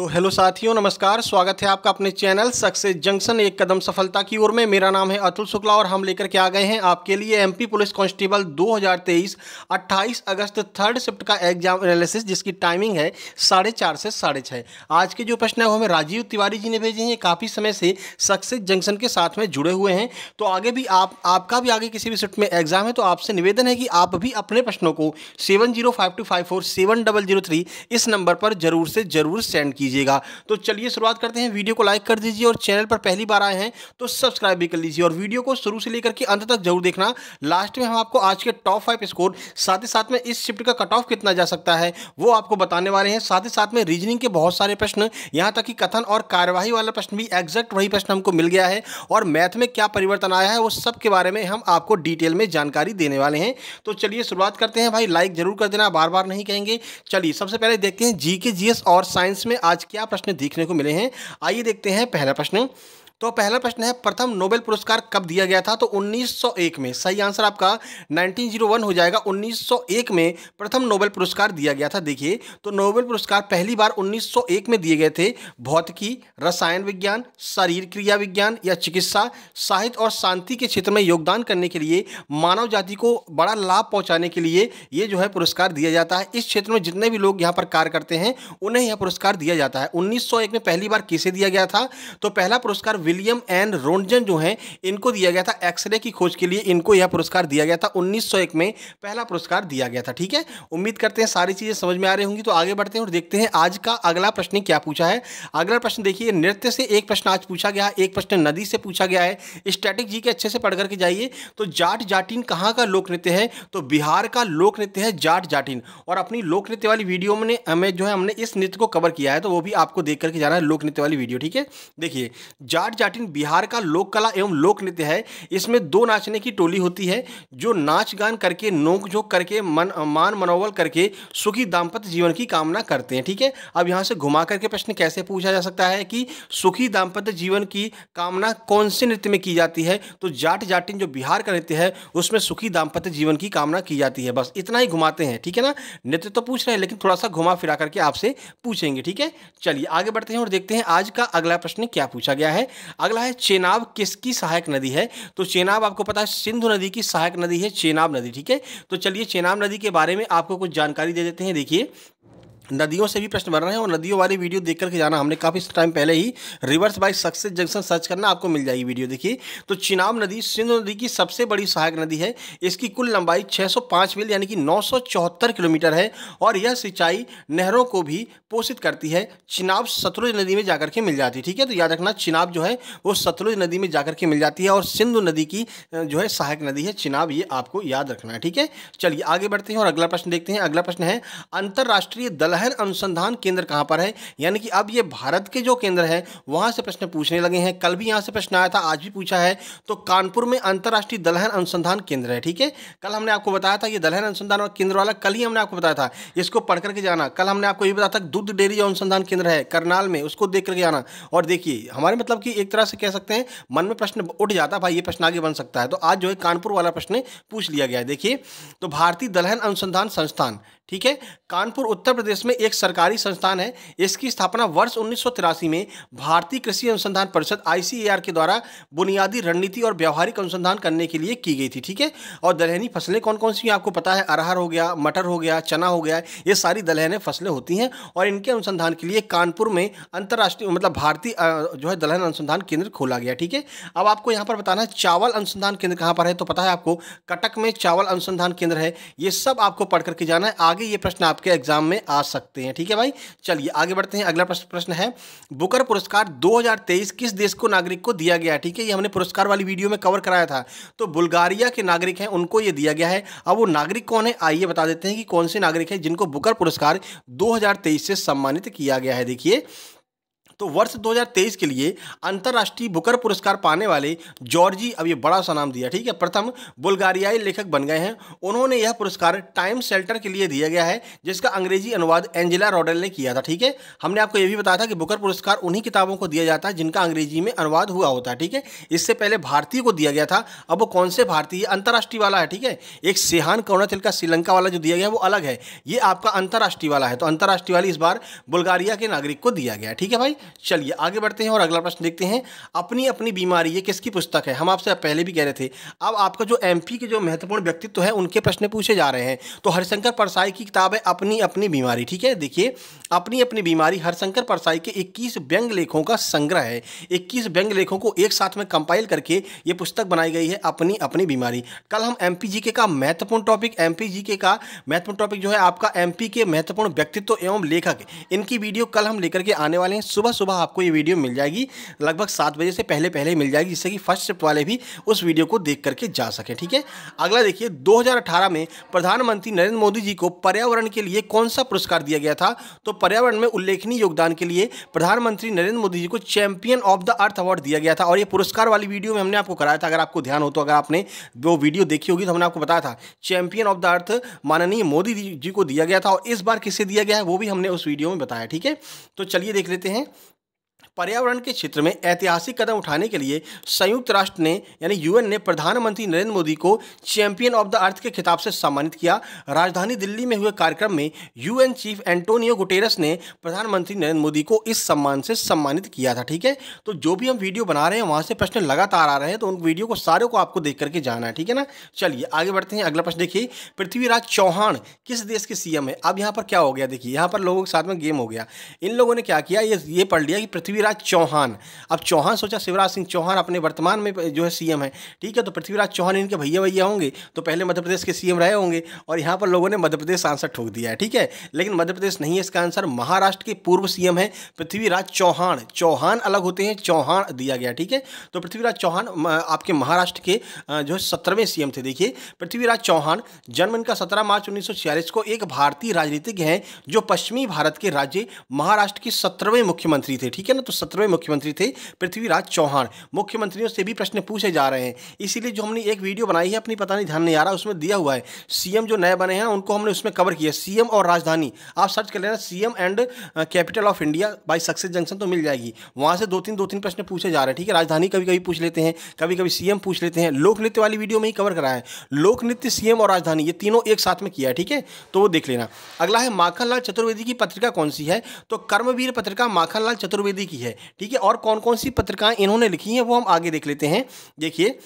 तो हेलो साथियों नमस्कार स्वागत है आपका अपने चैनल सक्सेस जंक्शन एक कदम सफलता की ओर में मेरा नाम है अतुल शुक्ला और हम लेकर के आ गए हैं आपके लिए एमपी पुलिस कांस्टेबल 2023 28 अगस्त थर्ड शिफ्ट का एग्जाम एनालिसिस जिसकी टाइमिंग है साढ़े चार से साढ़े छः आज के जो प्रश्न है वो हमें राजीव तिवारी जी ने भेजे हैं काफ़ी समय से सक्सेस जंक्शन के साथ में जुड़े हुए हैं तो आगे भी आप आपका भी आगे किसी भी शिफ्ट में एग्जाम है तो आपसे निवेदन है कि आप भी अपने प्रश्नों को सेवन इस नंबर पर जरूर से जरूर सेंड कीजिए दीजिएगा तो चलिए शुरुआत करते हैं वीडियो को लाइक कर दीजिए और चैनल पर पहली बार आए हैं तो सब्सक्राइब भी कर लीजिए और वीडियो को शुरू से लेकर के अंत तक जरूर देखना लास्ट में हम आपको आज के टॉप फाइव स्कोर साथ ही साथ में इस शिफ्ट का कट ऑफ कितना जा सकता है वो आपको बताने वाले हैं साथ ही साथ में रीजनिंग के बहुत सारे प्रश्न यहाँ तक कि कथन और कार्यवाही वाला प्रश्न भी एग्जैक्ट वही प्रश्न हमको मिल गया है और मैथ में क्या परिवर्तन आया है वो सब के बारे में हम आपको डिटेल में जानकारी देने वाले हैं तो चलिए शुरुआत करते हैं भाई लाइक जरूर कर देना बार बार नहीं कहेंगे चलिए सबसे पहले देखते हैं जी के और साइंस में आज क्या प्रश्न देखने को मिले हैं आइए देखते हैं पहला प्रश्न तो पहला प्रश्न है प्रथम नोबेल पुरस्कार कब दिया गया था तो 1901 में सही आंसर आपका 1901 हो जाएगा 1901 में प्रथम नोबेल पुरस्कार दिया गया था देखिए तो नोबेल पुरस्कार पहली बार 1901 में दिए गए थे भौतिकी रसायन विज्ञान शरीर क्रिया विज्ञान या चिकित्सा साहित्य और शांति के क्षेत्र में योगदान करने के लिए मानव जाति को बड़ा लाभ पहुँचाने के लिए ये जो है पुरस्कार दिया जाता है इस क्षेत्र में जितने भी लोग यहाँ पर कार्य करते हैं उन्हें यह पुरस्कार दिया जाता है उन्नीस में पहली बार किसे दिया गया था तो पहला पुरस्कार विलियम एन रोंजन जो हैं इनको दिया गया था एक्सरे की खोज के लिए इनको यह पुरस्कार दिया गया था 1901 में पहला पुरस्कार दिया गया था ठीक है उम्मीद करते हैं सारी चीज़ें समझ में आ रही होंगी तो आगे बढ़ते हैं और देखते हैं आज का अगला प्रश्न क्या पूछा है अगला प्रश्न देखिए नृत्य से एक प्रश्न आज पूछा गया एक प्रश्न नदी से पूछा गया है स्टैटिक जी के अच्छे से पढ़ करके जाइए तो जाट जाटिन कहाँ का लोक नृत्य है तो बिहार का लोक नृत्य है जाट जाटिन और अपनी लोक नृत्य वाली वीडियो में हमें जो है हमने इस नृत्य को कवर किया है तो वो भी आपको देख करके जाना है लोक नृत्य वाली वीडियो ठीक है देखिए जाट जाटिन बिहार का लोक कला एवं लोक नृत्य है इसमें दो नाचने की टोली होती है जो नाच गान करके नोक झोंक करके मन मान मनोबल करके सुखी दाम्पत्य जीवन की कामना करते हैं ठीक है अब यहाँ से घुमा करके प्रश्न कैसे पूछा जा सकता है कि सुखी दाम्पत्य जीवन की कामना कौन से नृत्य में की जाती है तो जाट जाटिन जो बिहार का नृत्य है उसमें सुखी दाम्पत्य जीवन की कामना की जाती है बस इतना ही घुमाते हैं ठीक है ना नृत्य तो पूछ रहे हैं लेकिन थोड़ा सा घुमा फिरा करके आपसे पूछेंगे ठीक है चलिए आगे बढ़ते हैं और देखते हैं आज का अगला प्रश्न क्या पूछा गया है अगला है चेनाब किसकी सहायक नदी है तो चेनाब आपको पता है सिंधु नदी की सहायक नदी है चेनाब नदी ठीक है तो चलिए चेनाब नदी के बारे में आपको कुछ जानकारी दे देते हैं देखिए नदियों से भी प्रश्न बन रहे हैं और नदियों वाली वीडियो देख करके जाना हमने काफ़ी टाइम पहले ही reverse by Success Junction search करना आपको मिल जाएगी वीडियो देखिए तो चिनाब नदी सिंधु नदी की सबसे बड़ी सहायक नदी है इसकी कुल लंबाई 605 मील यानी कि नौ किलोमीटर है और यह सिंचाई नहरों को भी पोषित करती है चिनाब सतलुज नदी में जाकर के मिल जाती है ठीक है तो याद रखना चिनाब जो है वो सतलुज नदी में जाकर के मिल जाती है और सिंधु नदी की जो है सहायक नदी है चिनाब ये आपको याद रखना है ठीक है चलिए आगे बढ़ते हैं और अगला प्रश्न देखते हैं अगला प्रश्न है अंतर्राष्ट्रीय दल गहन अनुसंधान केंद्र कहाँ पर है यानी कि अब ये भारत के जो केंद्र है वहाँ से प्रश्न पूछने लगे हैं कल भी यहाँ से प्रश्न आया था आज भी पूछा है तो कानपुर में अंतर्राष्ट्रीय दलहन अनुसंधान केंद्र है ठीक है कल हमने आपको बताया था ये दलहन अनुसंधान केंद्र वाला कल ही हमने आपको बताया था इसको पढ़ करके जाना कल हमने आपको ये बताया था दुग्ध डेयरी अनुसंधान केंद्र है करनाल में उसको देख करके आना और देखिए हमारे मतलब कि एक तरह से कह सकते हैं मन में प्रश्न उठ जाता भाई ये प्रश्न आगे बन सकता है तो आज जो है कानपुर वाला प्रश्न पूछ लिया गया है देखिए तो भारतीय दलहन अनुसंधान संस्थान ठीक है कानपुर उत्तर प्रदेश में एक सरकारी संस्थान है इसकी स्थापना वर्ष उन्नीस में भारतीय कृषि अनुसंधान परिषद आई के द्वारा बुनियादी रणनीति और व्यवहारिक अनुसंधान करने के लिए की गई थी ठीक है और दलहनी फसलें कौन कौन सी आपको पता है अरहर हो गया मटर हो गया चना हो गया ये सारी दलहने फसलें होती हैं और इनके अनुसंधान के लिए कानपुर में अंतर्राष्ट्रीय मतलब भारतीय जो है दलहन अनुसंधान केंद्र खोला गया ठीक है अब आपको यहाँ पर बताना है चावल अनुसंधान केंद्र कहाँ पर है तो पता है आपको कटक में चावल अनुसंधान केंद्र है ये सब आपको पढ़ करके जाना है आगे के ये प्रश्न आपके एग्जाम में आ सकते हैं ठीक है भाई चलिए आगे बढ़ते हैं अगला प्रश्न है बुकर पुरस्कार 2023 किस देश को नागरिक को दिया गया ठीक है ये हमने पुरस्कार वाली वीडियो में कवर कराया था तो बुल्गारिया के नागरिक हैं उनको ये दिया गया है अब वो नागरिक कौन है आइए बता देते हैं कि कौन से नागरिक हैं जिनको बुकर पुरस्कार दो से सम्मानित किया गया है देखिए तो वर्ष 2023 के लिए अंतर्राष्ट्रीय बुकर पुरस्कार पाने वाले जॉर्जी अब ये बड़ा सा नाम दिया ठीक है प्रथम बुल्गारियाई लेखक बन गए हैं उन्होंने यह पुरस्कार टाइम सेल्टर के लिए दिया गया है जिसका अंग्रेजी अनुवाद एंजिला रॉडल ने किया था ठीक है हमने आपको ये भी बताया था कि बुकर पुरस्कार उन्हीं किताबों को दिया जाता है जिनका अंग्रेजी में अनुवाद हुआ होता है ठीक है इससे पहले भारतीय को दिया गया था अब वो कौन से भारतीय अंतर्राष्ट्रीय वाला है ठीक है एक सेहान करुणाथिल का श्रीलंका वाला जो दिया गया वो अलग है ये आपका अंतर्राष्ट्रीय वाला है तो अंतर्राष्ट्रीय वाली इस बार बुल्गारिया के नागरिक को दिया गया ठीक है भाई चलिए आगे बढ़ते हैं और अगला प्रश्न देखते हैं अपनी अपनी बीमारी ये किसकी पुस्तक है हम आपसे पहले भी कह रहे थे अब आपका जो एम के जो महत्वपूर्ण व्यक्तित्व है उनके प्रश्न पूछे जा रहे हैं तो हरिशंकर परसाई की किताब है अपनी अपनी बीमारी ठीक है देखिए अपनी अपनी बीमारी हरिशंकर परसाई के इक्कीस व्यंग लेखों का संग्रह है इक्कीस व्यंग लेखों को एक साथ में कंपाइल करके ये पुस्तक बनाई गई है अपनी अपनी बीमारी कल हम एम का महत्वपूर्ण टॉपिक एम का महत्वपूर्ण टॉपिक जो है आपका एम के महत्वपूर्ण व्यक्तित्व एवं लेखक इनकी वीडियो कल हम लेकर के आने वाले हैं सुबह सुबह आपको ये वीडियो मिल जाएगी लगभग सात बजे से पहले पहले मिल जाएगी जिससे कि फर्स्ट शिफ्ट वाले भी उस वीडियो को देख करके जा सकें ठीक है अगला देखिए 2018 में प्रधानमंत्री नरेंद्र मोदी जी को पर्यावरण के लिए कौन सा पुरस्कार दिया गया था तो पर्यावरण में उल्लेखनीय योगदान के लिए प्रधानमंत्री नरेंद्र मोदी जी को Champion of the Earth award दिया गया था और ये पुरस्कार वाली वीडियो में हमने आपको कराया था अगर आपको ध्यान हो तो अगर आपने वो वीडियो देखी होगी तो हमने आपको बताया था चैंपियन ऑफ द अर्थ माननीय मोदी जी को दिया गया था और इस बार किसे दिया गया है वो भी हमने उस वीडियो में बताया ठीक है तो चलिए देख लेते हैं पर्यावरण के क्षेत्र में ऐतिहासिक कदम उठाने के लिए संयुक्त राष्ट्र ने यानी यूएन ने प्रधानमंत्री नरेंद्र मोदी को चैंपियन ऑफ द अर्थ के खिताब से सम्मानित किया राजधानी दिल्ली में हुए कार्यक्रम में यूएन चीफ एंटोनियो गुटेरस ने प्रधानमंत्री नरेंद्र मोदी को इस सम्मान से सम्मानित किया था ठीक है तो जो भी हम वीडियो बना रहे हैं वहाँ से प्रश्न लगातार आ रहे हैं तो उन वीडियो को सारे को आपको देख करके जाना है ठीक है ना चलिए आगे बढ़ते हैं अगला प्रश्न देखिए पृथ्वीराज चौहान किस देश के सीएम है अब यहाँ पर क्या हो गया देखिए यहाँ पर लोगों के साथ में गेम हो गया इन लोगों ने क्या किया ये ये पढ़ लिया कि पृथ्वी पृथ्वीराज चौहान अब चौहान सोचा शिवराज सिंह चौहान अपने वर्तमान में जो है सीएम है ठीक है तो पृथ्वीराज चौहान इनके भैया भैया होंगे तो पहले मध्य प्रदेश के सीएम रहे होंगे और यहाँ पर लोगों ने मध्य प्रदेश आंसर ठोक दिया है ठीक है लेकिन मध्य प्रदेश नहीं है इसका आंसर महाराष्ट्र के पूर्व सीएम है पृथ्वीराज चौहान चौहान अलग होते हैं चौहान दिया गया ठीक है तो पृथ्वीराज चौहान आपके महाराष्ट्र के जो है सत्रहवें सीएम थे देखिए पृथ्वीराज चौहान जन्म इनका सत्रह मार्च उन्नीस को एक भारतीय राजनीतिज्ञ हैं जो पश्चिमी भारत के राज्य महाराष्ट्र के सत्रहवें मुख्यमंत्री थे ठीक है ना ना तो सत्रहवें मुख्यमंत्री थे पृथ्वीराज चौहान मुख्यमंत्रियों से भी प्रश्न पूछे जा रहे हैं इसीलिए जो हमने एक वीडियो बनाई है अपनी पता नहीं ध्यान नहीं आ रहा उसमें दिया हुआ है सीएम जो नए बने हैं उनको हमने उसमें कवर किया सीएम और राजधानी आप सर्च कर लेना CM and capital of India by Success Junction तो मिल जाएगी वहाँ से दो तीन दो तीन प्रश्न पूछे जा रहे हैं ठीक है राजधानी कभी कभी पूछ लेते हैं कभी कभी सीएम पूछ लेते हैं लोक नृत्य वाली वीडियो में ही कवर कराया है लोक नृत्य सीएम और राजधानी ये तीनों एक साथ में किया है ठीक है तो वो देख लेना अगला है माखनलाल चतुर्वेदी की पत्रिका कौन सी है तो कर्मवीर पत्रिका माखनलाल चतुर्वेदी लिखी है ठीक है और कौन कौन सी पत्रिकाएं इन्होंने लिखी हैं वो हम आगे देख लेते हैं देखिए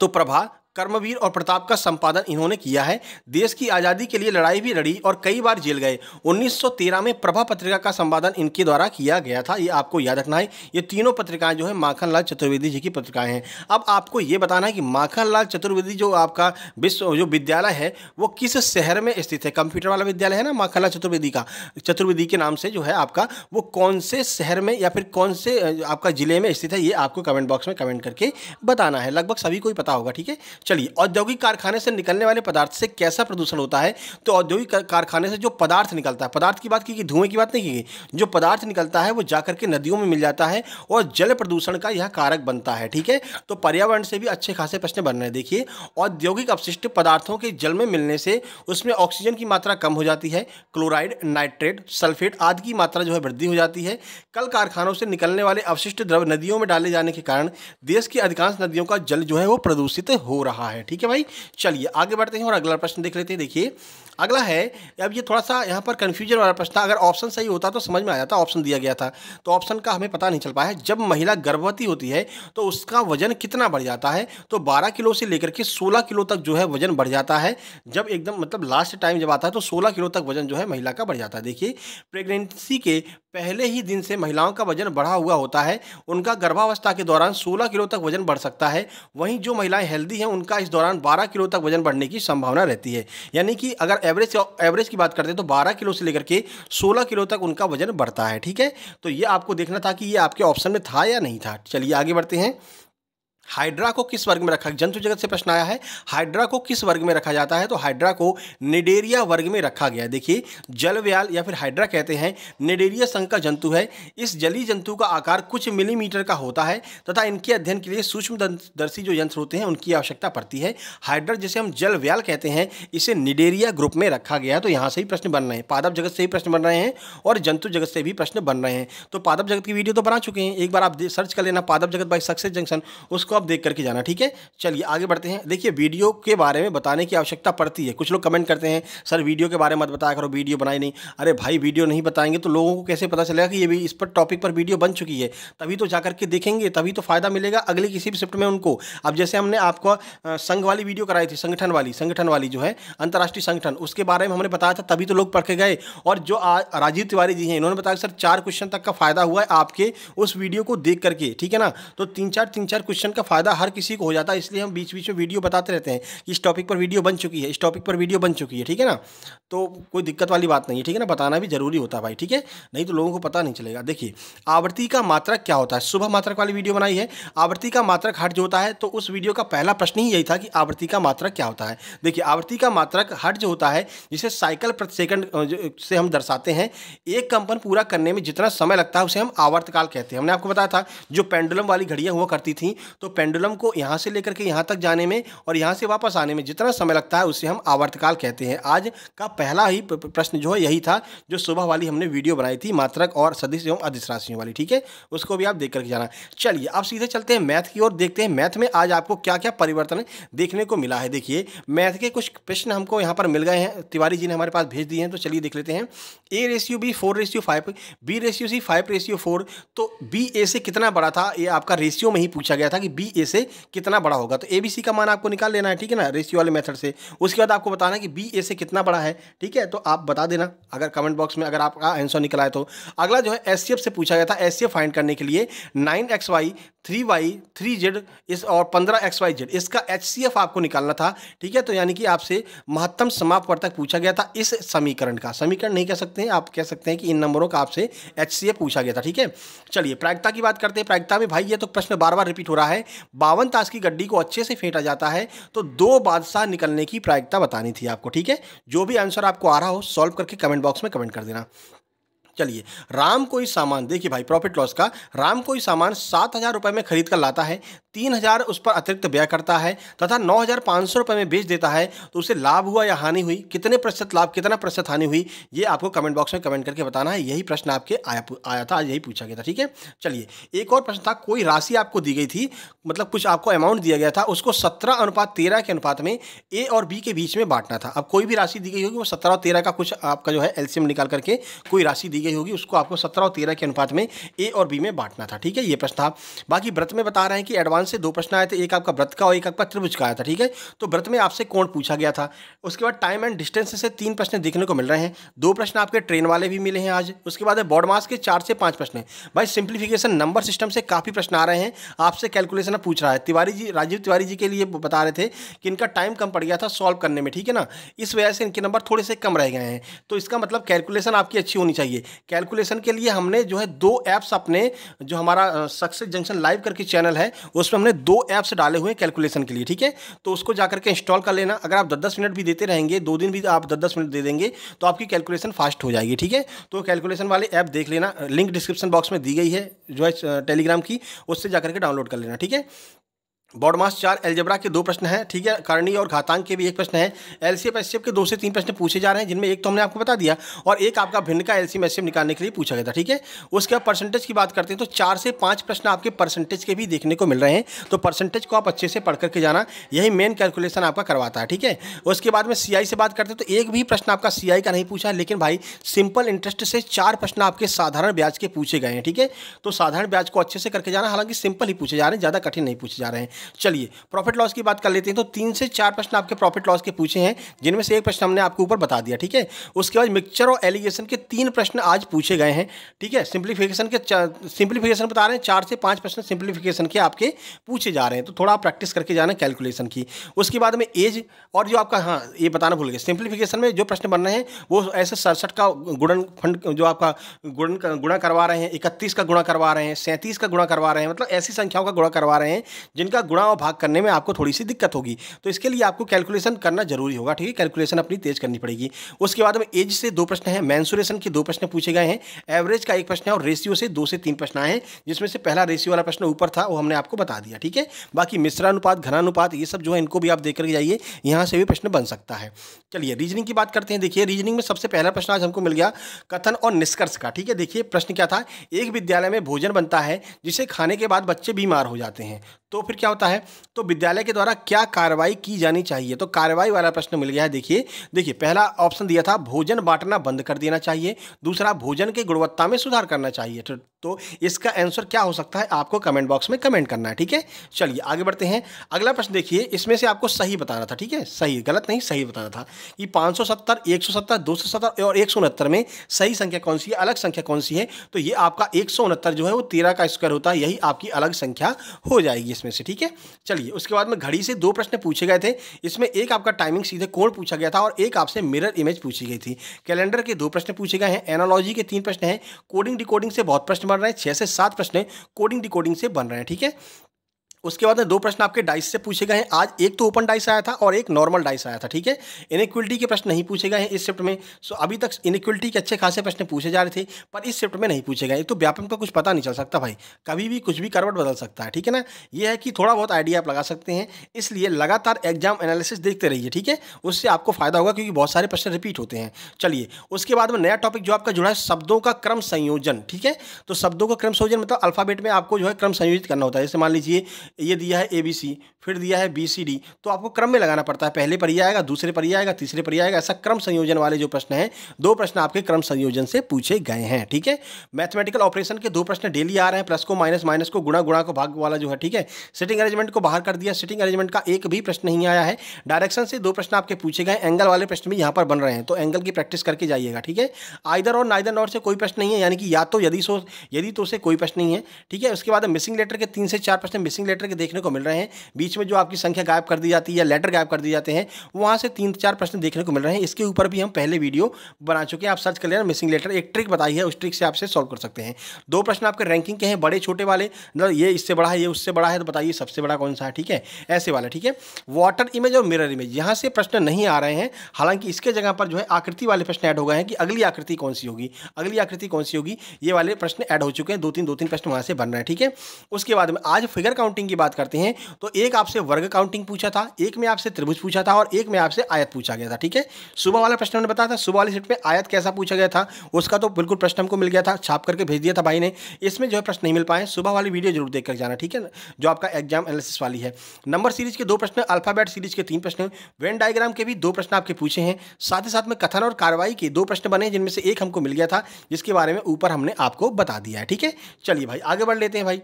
तो प्रभा कर्मवीर और प्रताप का संपादन इन्होंने किया है देश की आज़ादी के लिए लड़ाई भी लड़ी और कई बार जेल गए 1913 में प्रभा पत्रिका का संपादन इनके द्वारा किया गया था ये आपको याद रखना है ये तीनों पत्रिकाएं जो है माखनलाल चतुर्वेदी जी की पत्रिकाएं हैं अब आपको ये बताना है कि माखनलाल चतुर्वेदी जो आपका विश्व जो विद्यालय है वो किस शहर में स्थित है कंप्यूटर वाला विद्यालय है ना माखनलाल चतुर्वेदी का चतुर्वेदी के नाम से जो है आपका वो कौन से शहर में या फिर कौन से आपका ज़िले में स्थित है ये आपको कमेंट बॉक्स में कमेंट करके बताना है लगभग सभी को ही पता होगा ठीक है चलिए औद्योगिक कारखाने से निकलने वाले पदार्थ से कैसा प्रदूषण होता है तो औद्योगिक कारखाने से जो पदार्थ निकलता है पदार्थ की बात की धुएं की बात नहीं की गई जो पदार्थ निकलता है वो जाकर के नदियों में मिल जाता है और जल प्रदूषण का यह कारक बनता है ठीक है तो पर्यावरण से भी अच्छे खासे प्रश्न बन रहे हैं देखिए औद्योगिक अपशिष्ट पदार्थों के जल में मिलने से उसमें ऑक्सीजन की मात्रा कम हो जाती है क्लोराइड नाइट्रेट सल्फेट आदि की मात्रा जो है वृद्धि हो जाती है कल कारखानों से निकलने वाले अवशिष्ट द्रव्य नदियों में डाले जाने के कारण देश की अधिकांश नदियों का जल जो है वो प्रदूषित हो रहा रहा है ठीक है भाई चलिए आगे बढ़ते हैं और अगला प्रश्न देख लेते हैं देखिए अगला है अब ये थोड़ा सा यहाँ पर कन्फ्यूजन वाला प्रश्न था अगर ऑप्शन सही होता तो समझ में आ जाता ऑप्शन दिया गया था तो ऑप्शन का हमें पता नहीं चल पाया है जब महिला गर्भवती होती है तो उसका वजन कितना बढ़ जाता है तो 12 किलो से लेकर के 16 किलो तक जो है वजन बढ़ जाता है जब एकदम मतलब लास्ट टाइम जब आता है तो सोलह किलो तक वजन जो है महिला का बढ़ जाता है देखिए प्रेगनेंसी के पहले ही दिन से महिलाओं का वजन बढ़ा हुआ होता है उनका गर्भावस्था के दौरान 16 किलो तक वजन बढ़ सकता है वहीं जो महिलाएं हेल्दी हैं उनका इस दौरान 12 किलो तक वजन बढ़ने की संभावना रहती है यानी कि अगर एवरेज एवरेज की बात करते हैं तो 12 किलो से लेकर के 16 किलो तक उनका वजन बढ़ता है ठीक है तो ये आपको देखना था कि ये आपके ऑप्शन में था या नहीं था चलिए आगे बढ़ते हैं हाइड्रा को किस वर्ग में रखा जंतु जगत से प्रश्न आया है हाइड्रा को किस वर्ग में रखा जाता है तो हाइड्रा को निडेरिया वर्ग में रखा गया है देखिए जलव्याल या फिर हाइड्रा कहते हैं निडेरिया संघ का जंतु है इस जली जंतु का आकार कुछ मिलीमीटर का होता है तथा इनके अध्ययन के लिए दर्शी जो यंत्र होते हैं उनकी आवश्यकता पड़ती है हाइड्रा जिसे हम जलव्याल कहते हैं इसे निडेरिया ग्रुप में रखा गया तो यहाँ से ही प्रश्न बन रहे हैं पादप जगत से ही प्रश्न बन रहे हैं और जंतु जगत से भी प्रश्न बन रहे हैं तो पादप जगत की वीडियो तो बना चुके हैं एक बार आप सर्च कर लेना पादप जगत बाई सक्सेस जंक्शन उसको उसको आप देख करके जाना ठीक है चलिए आगे बढ़ते हैं देखिए वीडियो के बारे में बताने की आवश्यकता पड़ती है कुछ लोग कमेंट करते हैं सर वीडियो के बारे में मत बताया करो वीडियो बनाई नहीं अरे भाई वीडियो नहीं बताएंगे तो लोगों को कैसे पता चलेगा कि ये भी इस पर टॉपिक पर वीडियो बन चुकी है तभी तो जा करके देखेंगे तभी तो फ़ायदा मिलेगा अगले किसी भी शिफ्ट में उनको अब जैसे हमने आपको संघ वाली वीडियो कराई थी संगठन वाली संगठन वाली जो है अंतर्राष्ट्रीय संगठन उसके बारे में हमने बताया था तभी तो लोग पढ़ के गए और जो राजीव तिवारी जी हैं इन्होंने बताया सर चार क्वेश्चन तक का फ़ायदा हुआ है आपके उस वीडियो को देख करके ठीक है ना तो तीन चार तीन चार क्वेश्चन का का फ़ायदा हर किसी को हो जाता है इसलिए हम बीच बीच में वीडियो बताते रहते हैं कि इस टॉपिक पर वीडियो बन चुकी है इस टॉपिक पर वीडियो बन चुकी है ठीक है ना तो कोई दिक्कत वाली बात नहीं है ठीक है ना बताना भी जरूरी होता है भाई ठीक है नहीं तो लोगों को पता नहीं चलेगा देखिए आवृत्ति का मात्रक क्या होता है सुबह मात्रक वाली वीडियो बनाई है आवृत्ति का मात्रक हट जो होता है तो उस वीडियो का पहला प्रश्न ही यही था कि आवृत्ति का मात्रक क्या होता है देखिए आवृत्ति का मात्रक हट जो होता है जिसे साइकिल प्रति सेकंड से हम दर्शाते हैं एक कंपन पूरा करने में जितना समय लगता है उसे हम आवर्तकाल कहते हैं हमने आपको बताया था जो पेंडुलम वाली घड़ियां हुआ करती थी तो पेंडुलम को यहाँ से लेकर के यहाँ तक जाने में और यहाँ से वापस आने में जितना समय लगता है उसे हम आवर्तकाल कहते हैं आज का पहला ही प्रश्न जो है यही था जो सुबह वाली हमने वीडियो बनाई थी मात्रक और सदस्य एवं अधिस राशियों वाली ठीक है उसको भी आप देख करके जाना चलिए आप सीधे चलते हैं मैथ की ओर देखते हैं मैथ में आज आपको क्या क्या परिवर्तन देखने को मिला है देखिए मैथ के कुछ प्रश्न हमको यहाँ पर मिल गए हैं तिवारी जी ने हमारे पास भेज दिए हैं तो चलिए देख लेते हैं A ratio B four ratio five B ratio C five ratio four तो बी ए से कितना बड़ा था ये आपका रेशियो में ही पूछा गया था कि बी बी ए से कितना बड़ा होगा तो ए बी सी का मान आपको निकाल लेना है ठीक है ना रेशियो वाले मेथड से उसके बाद आपको बताना कि बी ए से कितना बड़ा है ठीक है तो आप बता देना अगर कमेंट बॉक्स में अगर आपका आंसर निकला है तो अगला जो है एस से पूछा गया था एस फाइंड करने के लिए nine x y three y three z इस और पंद्रह एक्स वाई जेड इसका एच सी एफ आपको निकालना था ठीक है तो यानी कि आपसे महत्तम समापवर्तक पूछा गया था इस समीकरण का समीकरण नहीं कह सकते हैं आप कह सकते हैं कि इन नंबरों का आपसे एच सी एफ पूछा गया था ठीक है चलिए प्रायिकता की बात करते हैं प्रायिकता में भाई ये तो प्रश्न बार बार रिपीट हो रहा है बावन ताश की गड्डी को अच्छे से फेंटा जाता है तो दो बादशाह निकलने की प्रायिकता बतानी थी आपको ठीक है जो भी आंसर आपको आ रहा हो सॉल्व करके कमेंट बॉक्स में कमेंट कर देना चलिए राम कोई सामान देखिए भाई प्रॉफिट लॉस का राम कोई सामान सात हज़ार रुपये में खरीद कर लाता है तीन हजार उस पर अतिरिक्त व्यय करता है तथा नौ हजार पाँच सौ रुपये में बेच देता है तो उसे लाभ हुआ या हानि हुई कितने प्रतिशत लाभ कितना प्रतिशत हानि हुई ये आपको कमेंट बॉक्स में कमेंट करके बताना है यही प्रश्न आपके आया आया था आज यही पूछा गया था ठीक है चलिए एक और प्रश्न था कोई राशि आपको दी गई थी मतलब कुछ आपको अमाउंट दिया गया था उसको सत्रह अनुपात तेरह के अनुपात में ए और बी के बीच में बांटना था अब कोई भी राशि दी गई होगी वो सत्रह और तेरह का कुछ आपका जो है एल्सियम निकाल करके कोई राशि दी गई होगी उसको आपको सत्रह और तेरह के अनुपात में ए और बी में बांटना था ठीक है ये प्रश्न था बाकी व्रत में बता रहे हैं कि एडवांस भगवान से दो प्रश्न आए थे एक आपका व्रत का और एक आपका त्रिभुज का आया था ठीक है तो व्रत में आपसे कौन पूछा गया था उसके बाद टाइम एंड डिस्टेंस से तीन प्रश्न देखने को मिल रहे हैं दो प्रश्न आपके ट्रेन वाले भी मिले हैं आज उसके बाद बॉर्ड बॉड मास के चार से पाँच प्रश्न भाई सिंप्लीफिकेशन नंबर सिस्टम से काफ़ी प्रश्न आ रहे हैं आपसे कैलकुलेशन पूछ रहा है तिवारी जी राजीव तिवारी जी के लिए बता रहे थे कि इनका टाइम कम पड़ गया था सॉल्व करने में ठीक है ना इस वजह से इनके नंबर थोड़े से कम रह गए हैं तो इसका मतलब कैलकुलेशन आपकी अच्छी होनी चाहिए कैलकुलेशन के लिए हमने जो है दो एप्स अपने जो हमारा सक्सेस जंक्शन लाइव करके चैनल है उस पे हमने दो ऐप्स डाले हुए हैं कैलकुलेशन के लिए ठीक है तो उसको जाकर के इंस्टॉल कर लेना अगर आप दस दस मिनट भी देते रहेंगे दो दिन भी आप दस दस मिनट दे देंगे तो आपकी कैलकुलेशन फास्ट हो जाएगी ठीक है तो कैलकुलेशन वाले ऐप देख लेना लिंक डिस्क्रिप्शन बॉक्स में दी गई है जो है टेलीग्राम की उससे जाकर के डाउनलोड कर लेना ठीक है बॉडमास चार एल्जेब्रा के दो प्रश्न हैं ठीक है करणी और घातांक के भी एक प्रश्न है एलसीएम एफ के दो से तीन प्रश्न पूछे जा रहे हैं जिनमें एक तो हमने आपको बता दिया और एक आपका भिन्न का एलसीएम एफ निकालने के लिए पूछा गया था ठीक है उसके बाद परसेंटेज की बात करते हैं तो चार से पाँच प्रश्न आपके परसेंटेज के भी देखने को मिल रहे हैं तो परसेंटेज को आप अच्छे से पढ़ करके जाना यही मेन कैलकुलेशन आपका करवाता है ठीक है उसके बाद में सी से बात करते हैं तो एक भी प्रश्न आपका सी का नहीं पूछा लेकिन भाई सिंपल इंटरेस्ट से चार प्रश्न आपके साधारण ब्याज के पूछे गए हैं ठीक है तो साधारण ब्याज को अच्छे से करके जाना हालांकि सिंपल ही पूछे जा रहे हैं ज़्यादा कठिन नहीं पूछे जा रहे हैं चलिए प्रॉफिट लॉस की बात कर लेते हैं तो तीन से चार प्रश्न आपके प्रॉफिट लॉस के पूछे हैं जिनमें से एक प्रश्न हमने आपके ऊपर बता दिया ठीक है उसके बाद मिक्सचर और एलिगेशन के तीन प्रश्न आज पूछे गए हैं ठीक है सिंप्लीफिकेशन के सिंप्लीफिकेशन बता रहे हैं चार से पाँच प्रश्न सिंप्लीफिकेशन के आपके पूछे जा रहे हैं तो थोड़ा आप प्रैक्टिस करके जाना कैलकुलेशन की उसके बाद में एज और जो आपका हाँ ये बताना भूल गए सिंप्लीफिकेशन में जो प्रश्न बन रहे हैं वो ऐसे सड़सठ का गुणन फंड जो आपका गुणन गुणा करवा रहे हैं इकतीस का गुणा करवा रहे हैं सैंतीस का गुणा करवा रहे हैं मतलब ऐसी संख्याओं का गुणा करवा रहे हैं जिनका गुणा और भाग करने में आपको थोड़ी सी दिक्कत होगी तो इसके लिए आपको कैलकुलेशन करना जरूरी होगा ठीक है कैलकुलेशन अपनी तेज करनी पड़ेगी उसके बाद में एज से दो प्रश्न है मैंसुरेशन के दो प्रश्न पूछे गए हैं एवरेज का एक प्रश्न है और रेशियो से दो से तीन प्रश्न आए हैं जिसमें से पहला रेशियो वाला प्रश्न ऊपर था वो हमने आपको बता दिया ठीक है बाकी मिश्रानुपात घनानुपात ये सब जो है इनको भी आप देख करके जाइए यहाँ से भी प्रश्न बन सकता है चलिए रीजनिंग की बात करते हैं देखिए रीजनिंग में सबसे पहला प्रश्न आज हमको मिल गया कथन और निष्कर्ष का ठीक है देखिए प्रश्न क्या था एक विद्यालय में भोजन बनता है जिसे खाने के बाद बच्चे बीमार हो जाते हैं तो फिर क्या होता है तो विद्यालय के द्वारा क्या कार्रवाई की जानी चाहिए तो कार्रवाई वाला प्रश्न मिल गया है देखिए देखिए पहला ऑप्शन दिया था भोजन बांटना बंद कर देना चाहिए दूसरा भोजन की गुणवत्ता में सुधार करना चाहिए तो, तो इसका आंसर क्या हो सकता है आपको कमेंट बॉक्स में कमेंट करना है ठीक है चलिए आगे बढ़ते हैं अगला प्रश्न देखिए इसमें से आपको सही बताना था ठीक है सही गलत नहीं सही बताना था कि पाँच सौ सत्तर एक सौ सत्तर दो सौ सत्तर और एक सौ उनहत्तर में सही संख्या कौन सी है अलग संख्या कौन सी है तो ये आपका एक सौ उनहत्तर जो है वो तेरह का स्क्वायर होता है यही आपकी अलग संख्या हो जाएगी इसमें इसमें से ठीक है चलिए उसके बाद में घड़ी से दो प्रश्न पूछे गए थे इसमें एक आपका टाइमिंग सीधे कोण पूछा गया था और एक आपसे मिरर इमेज पूछी गई थी कैलेंडर के दो प्रश्न पूछे गए हैं एनोलॉजी के तीन प्रश्न हैं कोडिंग डिकोडिंग से बहुत प्रश्न बन रहे हैं छः से सात प्रश्न कोडिंग डिकोडिंग से बन रहे हैं ठीक है उसके बाद में दो प्रश्न आपके डाइस से पूछे गए हैं आज एक तो ओपन डाइस आया था और एक नॉर्मल डाइस आया था ठीक है इनक्विलिटी के प्रश्न नहीं पूछे गए हैं इस शिफ्ट में सो अभी तक इनक्विलिटी के अच्छे खासे प्रश्न पूछे जा रहे थे पर इस शिफ्ट में नहीं पूछे गए तो व्यापम का कुछ पता नहीं चल सकता भाई कभी भी कुछ भी करवट बदल सकता है ठीक है ना ये है कि थोड़ा बहुत आइडिया आप लगा सकते हैं इसलिए लगातार एग्जाम एनालिसिस देखते रहिए ठीक है उससे आपको फायदा होगा क्योंकि बहुत सारे प्रश्न रिपीट होते हैं चलिए उसके बाद में नया टॉपिक जो आपका जुड़ा है शब्दों का क्रम संयोजन ठीक है तो शब्दों का क्रम संयोजन मतलब अल्फाबेट में आपको जो है क्रम संयोजित करना होता है जैसे मान लीजिए ये दिया है ए बी सी फिर दिया है बी सी डी तो आपको क्रम में लगाना पड़ता है पहले पर ही आएगा दूसरे पर ही आएगा तीसरे पर ही आएगा ऐसा क्रम संयोजन वाले जो प्रश्न हैं दो प्रश्न आपके क्रम संयोजन से पूछे गए हैं ठीक है मैथमेटिकल ऑपरेशन के दो प्रश्न डेली आ रहे हैं प्लस को माइनस माइनस को गुणा गुणा को भाग वाला जो है ठीक है सिटिंग अरेंजमेंट को बाहर कर दिया सिटिंग अरेंजमेंट का एक भी प्रश्न नहीं आया है डायरेक्शन से दो प्रश्न आपके पूछे गए एंगल वाले प्रश्न भी यहाँ पर बन रहे हैं तो एंगल की प्रैक्टिस करके जाइएगा ठीक है आइदर और नाइदर नॉट से कोई प्रश्न नहीं है यानी कि या तो यदि सो यदि तो से कोई प्रश्न नहीं है ठीक है उसके बाद मिसिंग लेटर के तीन से चार प्रश्न मिसिंग लेटर लेटर के देखने को मिल रहे हैं बीच में जो आपकी संख्या गायब कर दी जाती है या लेटर गायब कर दिए जाते हैं वहाँ से तीन चार प्रश्न देखने को मिल रहे हैं इसके ऊपर भी हम पहले वीडियो बना चुके हैं आप सर्च कर लेना मिसिंग लेटर एक ट्रिक बताई है उस ट्रिक से आपसे सॉल्व कर सकते हैं दो प्रश्न आपके रैंकिंग के हैं बड़े छोटे वाले मतलब ये इससे बड़ा है ये उससे बड़ा है तो बताइए सबसे बड़ा कौन सा है ठीक है ऐसे वाला ठीक है वाटर इमेज और मिरर इमेज यहाँ से प्रश्न नहीं आ रहे हैं हालांकि इसके जगह पर जो है आकृति वाले प्रश्न ऐड हो गए हैं कि अगली आकृति कौन सी होगी अगली आकृति कौन सी होगी ये वाले प्रश्न ऐड हो चुके हैं दो तीन दो तीन प्रश्न वहाँ से बन रहे हैं ठीक है उसके बाद में आज फिगर काउंटिंग की बात करते हैं तो एक आपसे वर्ग काउंटिंग पूछा था एक में आपसे त्रिभुज पूछा था और एक में आपसे आयत पूछा गया था ठीक है सुबह वाला प्रश्न हमने बताया था सुबह वाली सेट में आयत कैसा पूछा गया था उसका तो बिल्कुल प्रश्न हमको मिल गया था छाप करके भेज दिया था भाई ने इसमें जो है प्रश्न नहीं मिल पाए सुबह वाली वीडियो जरूर देख कर जाना ठीक है जो आपका एग्जाम एनालिसिस वाली है नंबर सीरीज के दो प्रश्न अल्फाबेट सीरीज के तीन प्रश्न वेन डायग्राम के भी दो प्रश्न आपके पूछे हैं साथ ही साथ में कथन और कार्रवाई के दो प्रश्न बने जिनमें से एक हमको मिल गया था जिसके बारे में ऊपर हमने आपको बता दिया है ठीक है चलिए भाई आगे बढ़ लेते हैं भाई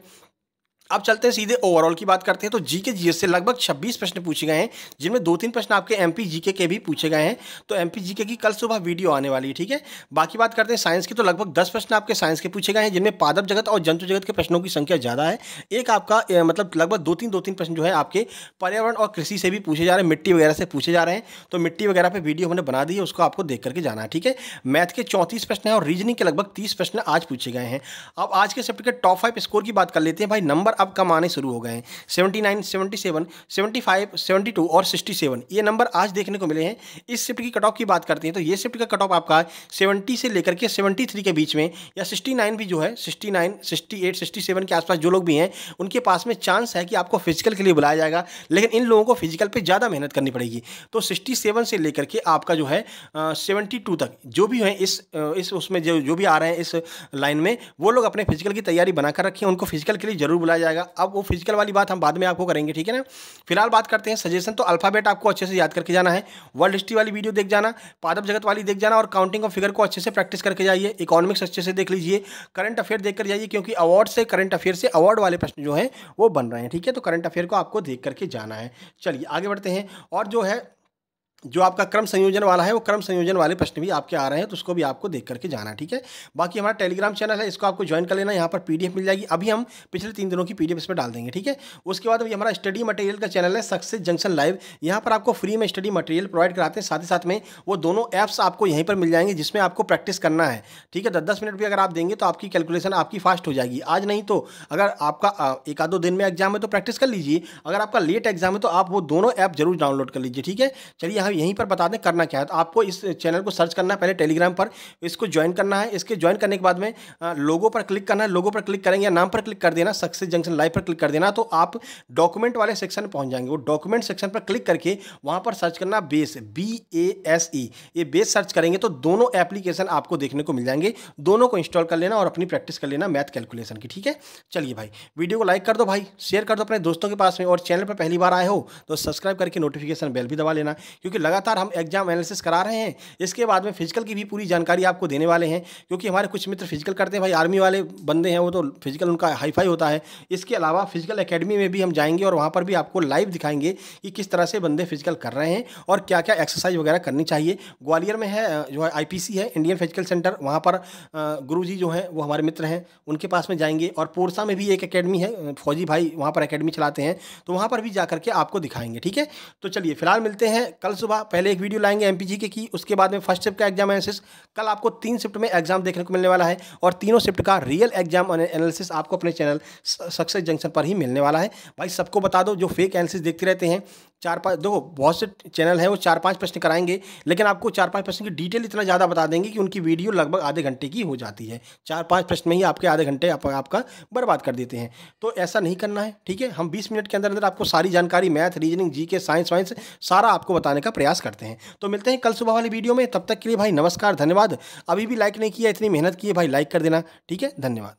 अब चलते हैं सीधे ओवरऑल की बात करते हैं तो जीके जीएस से लगभग 26 प्रश्न पूछे गए हैं जिनमें दो तीन प्रश्न आपके एमपी जीके के भी पूछे गए हैं तो एमपी जीके की कल सुबह वीडियो आने वाली है ठीक है बाकी बात करते हैं साइंस की तो लगभग दस प्रश्न आपके साइंस के पूछे गए हैं जिनमें पादप जगत और जंतु जगत के प्रश्नों की संख्या ज़्यादा है एक आपका मतलब लगभग दो तीन दो तीन प्रश्न जो है आपके पर्यावरण और कृषि से भी पूछे जा रहे हैं मिट्टी वगैरह से पूछे जा रहे हैं तो मिट्टी वगैरह पर वीडियो हमने बना दी है उसको आपको देख करके जाना है ठीक है मैथ के चौंतीस प्रश्न है और रीजनिंग के लगभग तीस प्रश्न आज पूछे गए हैं अब आज के सेप्टर के टॉप फाइव स्कोर की बात कर लेते हैं भाई नंबर अब कम आने शुरू हो गए हैं seventy nine seventy seven seventy five seventy two और सिक्सटी सेवन ये नंबर आज देखने को मिले हैं इस शिफ्ट की कट ऑफ की बात करते हैं तो ये शिफ्ट का कट ऑफ आपका सेवेंटी से लेकर के सेवेंटी थ्री के बीच में या सिक्सटी नाइन भी जो है sixty nine sixty eight sixty seven के आसपास जो लोग भी हैं उनके पास में चांस है कि आपको फिजिकल के लिए बुलाया जाएगा लेकिन इन लोगों को फिजिकल पर ज़्यादा मेहनत करनी पड़ेगी तो सिक्सटी सेवन से लेकर के आपका जो है सेवेंटी टू तक जो भी हैं इस इस उसमें जो जो भी आ रहे हैं इस लाइन में वो लोग अपने फिजिकल की तैयारी बनाकर रखें उनको फिजिकल के लिए जरूर बुलाया जाएगा जाएगा अब वो फिजिकल वाली बात हम बाद में आपको करेंगे ठीक है ना फिलहाल बात करते हैं सजेशन तो अल्फाबेट आपको अच्छे से याद करके जाना है वर्ल्ड हिस्ट्री वाली वीडियो देख जाना पादप जगत वाली देख जाना और काउंटिंग ऑफ फिगर को अच्छे से प्रैक्टिस करके जाइए इकोनॉमिक्स अच्छे से देख लीजिए करंट अफेयर देख कर जाइए क्योंकि अवार्ड से करंट अफेयर से अवार्ड वाले प्रश्न जो है वो बन रहे हैं ठीक है तो करंट अफेयर को आपको देख करके जाना है चलिए आगे बढ़ते हैं और जो है जो आपका क्रम संयोजन वाला है वो क्रम संयोजन वाले प्रश्न भी आपके आ रहे हैं तो उसको भी आपको देख करके जाना ठीक है बाकी हमारा टेलीग्राम चैनल है इसको आपको ज्वाइन कर लेना यहाँ पर पीडीएफ मिल जाएगी अभी हम पिछले तीन दिनों की पीडीएफ इसमें डाल देंगे ठीक है उसके बाद अभी हमारा स्टडी मटेरियल का चैनल है सक्सेस जंक्शन लाइव यहाँ पर आपको फ्री में स्टडी मटेरियल प्रोवाइड कराते हैं साथ ही साथ में वो दोनों ऐप्स आपको यहीं पर मिल जाएंगे जिसमें आपको प्रैक्टिस करना है ठीक है दस दस मिनट भी अगर आप देंगे तो आपकी कैलकुलेशन आपकी फास्ट हो जाएगी आज नहीं तो अगर आपका एक आधो दिन में एग्जाम है तो प्रैक्टिस कर लीजिए अगर आपका लेट एग्जाम है तो आप वो दोनों ऐप जरूर डाउनलोड कर लीजिए ठीक है चलिए अब यहीं पर बता दें करना क्या है तो आपको इस चैनल को सर्च करना है पहले टेलीग्राम पर इसको ज्वाइन करना है इसके ज्वाइन करने के बाद में लोगों पर क्लिक करना है लोगों पर क्लिक करेंगे या नाम पर क्लिक कर देना सक्सेस जंक्शन लाइव पर क्लिक कर देना तो आप डॉक्यूमेंट वाले सेक्शन में पहुँच जाएंगे वो डॉक्यूमेंट सेक्शन पर क्लिक करके वहाँ पर सर्च करना base B A S E ये बेस सर्च करेंगे तो दोनों एप्लीकेशन आपको देखने को मिल जाएंगे दोनों को इंस्टॉल कर लेना और अपनी प्रैक्टिस कर लेना मैथ कैलकुलेशन की ठीक है चलिए भाई वीडियो को लाइक कर दो भाई शेयर कर दो अपने दोस्तों के पास में और चैनल पर पहली बार आए हो तो सब्सक्राइब करके नोटिफिकेशन बेल भी दबा लेना क्योंकि लगातार हम एग्जाम एनालिसिस करा रहे हैं इसके बाद में फिजिकल की भी पूरी जानकारी आपको देने वाले हैं क्योंकि हमारे कुछ मित्र फिजिकल करते हैं भाई आर्मी वाले बंदे हैं वो तो फिजिकल उनका हाईफाई होता है इसके अलावा फिजिकल अकेडमी में भी हम जाएंगे और वहाँ पर भी आपको लाइव दिखाएंगे कि किस तरह से बंदे फिजिकल कर रहे हैं और क्या क्या एक्सरसाइज वगैरह करनी चाहिए ग्वालियर में है जो है आई है इंडियन फिजिकल सेंटर वहाँ पर गुरु जो हैं वो हमारे मित्र हैं उनके पास में जाएंगे और पोरसा में भी एक अकेडमी है फौजी भाई वहाँ पर अकेडमी चलाते हैं तो वहाँ पर भी जा करके आपको दिखाएंगे ठीक है तो चलिए फिलहाल मिलते हैं कल सुबह सुबह पहले एक वीडियो लाएंगे एमपीजी के की उसके बाद में फर्स्ट शिफ्ट का एग्जाम एनालिसिस कल आपको तीन शिफ्ट में एग्जाम देखने को मिलने वाला है और तीनों शिफ्ट का रियल एग्जाम एनालिसिस आपको अपने चैनल सक्सेस जंक्शन पर ही मिलने वाला है भाई सबको बता दो जो फेक एनालिसिस देखते रहते हैं चार पाँच देखो बहुत से चैनल हैं वो चार पांच प्रश्न कराएंगे लेकिन आपको चार पांच प्रश्न की डिटेल इतना ज़्यादा बता देंगे कि उनकी वीडियो लगभग आधे घंटे की हो जाती है चार पांच प्रश्न में ही आपके आधे घंटे आप, आपका बर्बाद कर देते हैं तो ऐसा नहीं करना है ठीक है हम बीस मिनट के अंदर अंदर आपको सारी जानकारी मैथ रीजनिंग जी के साइंस वाइंस सारा आपको बताने का प्रयास करते हैं तो मिलते हैं कल सुबह वाली वीडियो में तब तक के लिए भाई नमस्कार धन्यवाद अभी भी लाइक नहीं किया इतनी मेहनत की है भाई लाइक कर देना ठीक है धन्यवाद